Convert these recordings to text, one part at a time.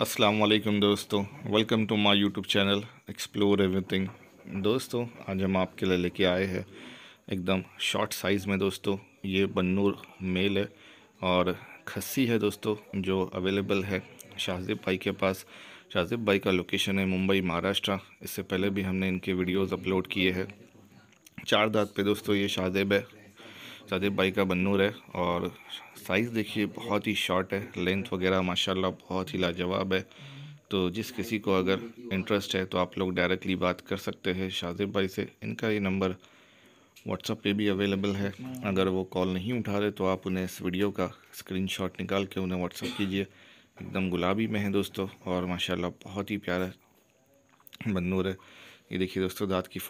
अस्सलाम वालेकुम दोस्तों welcome to my YouTube channel explore everything दोस्तों आज हम आपके लिए लेके आए हैं एकदम शॉर्ट साइज़ में दोस्तों ये बन्नूर मेल है और खस्सी है दोस्तों जो अवेलेबल है शाहजेब भाई के पास शाहजेब भाई का लोकेशन है मुंबई महाराष्ट्र इससे पहले भी हमने इनके वीडियोज़ अपलोड किए हैं चार दात पे दोस्तों ये शाहजेब है सादिब भाई का बन्नूर है और साइज़ देखिए बहुत ही शॉर्ट है लेंथ वगैरह माशाल्लाह बहुत ही लाजवाब है तो जिस किसी को अगर इंटरेस्ट है तो आप लोग डायरेक्टली बात कर सकते हैं शाजिब भाई से इनका ये नंबर व्हाट्सअप पे भी अवेलेबल है अगर वो कॉल नहीं उठा रहे तो आप उन्हें इस वीडियो का स्क्रीनशॉट निकाल के उन्हें व्हाट्सअप कीजिए एकदम गुलाबी में है दोस्तों और माशाल्लाह बहुत ही प्यारा बन्नूर है ये देखिए दोस्तों दांत की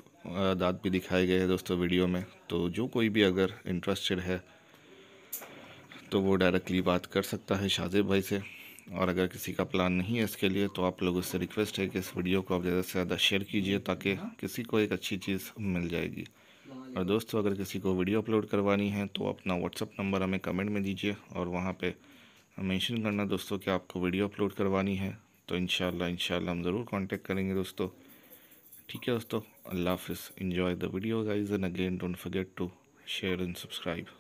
दांत भी दिखाए गए हैं दोस्तों वीडियो में तो जो कोई भी अगर इंटरेस्टेड है तो वो डायरेक्टली बात कर सकता है शाहजेब भाई से और अगर किसी का प्लान नहीं है इसके लिए तो आप लोगों से रिक्वेस्ट है कि इस वीडियो को आप ज़्यादा से ज़्यादा शेयर कीजिए ताकि किसी को एक अच्छी चीज़ मिल जाएगी और दोस्तों अगर किसी को वीडियो अपलोड करवानी है तो अपना व्हाट्सअप नंबर हमें कमेंट में दीजिए और वहाँ पर मैंशन करना दोस्तों कि आपको वीडियो अपलोड करवानी है तो इन शाला हम ज़रूर कॉन्टेक्ट करेंगे दोस्तों ठीक है दोस्तों अल्लाह हाफिज़ enjoy the video guys and again don't forget to share and subscribe